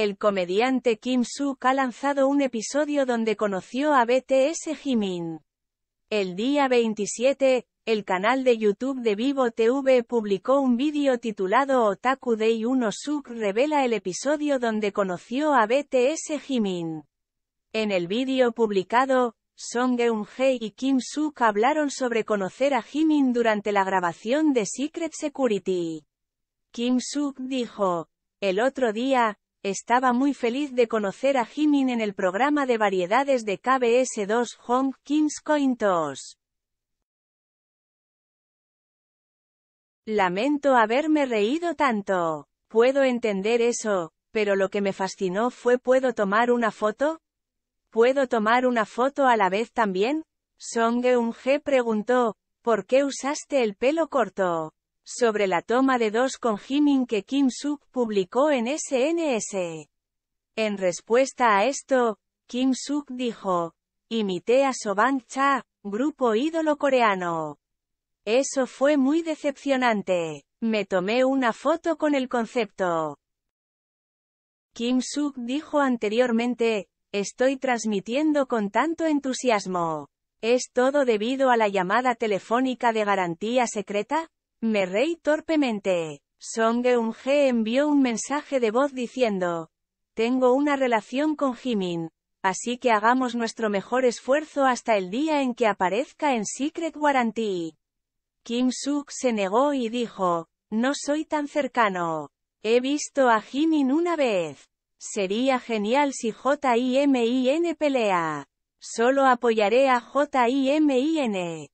El comediante Kim Suk ha lanzado un episodio donde conoció a BTS Jimin. El día 27, el canal de YouTube de Vivo TV publicó un vídeo titulado Otaku Day 1 Suk revela el episodio donde conoció a BTS Jimin. En el vídeo publicado, Song Eun-hee y Kim Suk hablaron sobre conocer a Jimin durante la grabación de Secret Security. Kim Suk dijo, el otro día, estaba muy feliz de conocer a Jimin en el programa de variedades de KBS2 Hong King's Coin Lamento haberme reído tanto. Puedo entender eso, pero lo que me fascinó fue ¿puedo tomar una foto? ¿Puedo tomar una foto a la vez también? Song eun preguntó, ¿por qué usaste el pelo corto? sobre la toma de dos con Jimin que Kim Suk publicó en SNS. En respuesta a esto, Kim Suk dijo, imité a Sobang Cha, grupo ídolo coreano. Eso fue muy decepcionante. Me tomé una foto con el concepto. Kim Suk dijo anteriormente, estoy transmitiendo con tanto entusiasmo. ¿Es todo debido a la llamada telefónica de garantía secreta? Me reí torpemente. Song eun envió un mensaje de voz diciendo, tengo una relación con Jimin, así que hagamos nuestro mejor esfuerzo hasta el día en que aparezca en Secret Guarantee. Kim Suk se negó y dijo, no soy tan cercano. He visto a Jimin una vez. Sería genial si Jimin pelea. Solo apoyaré a Jimin.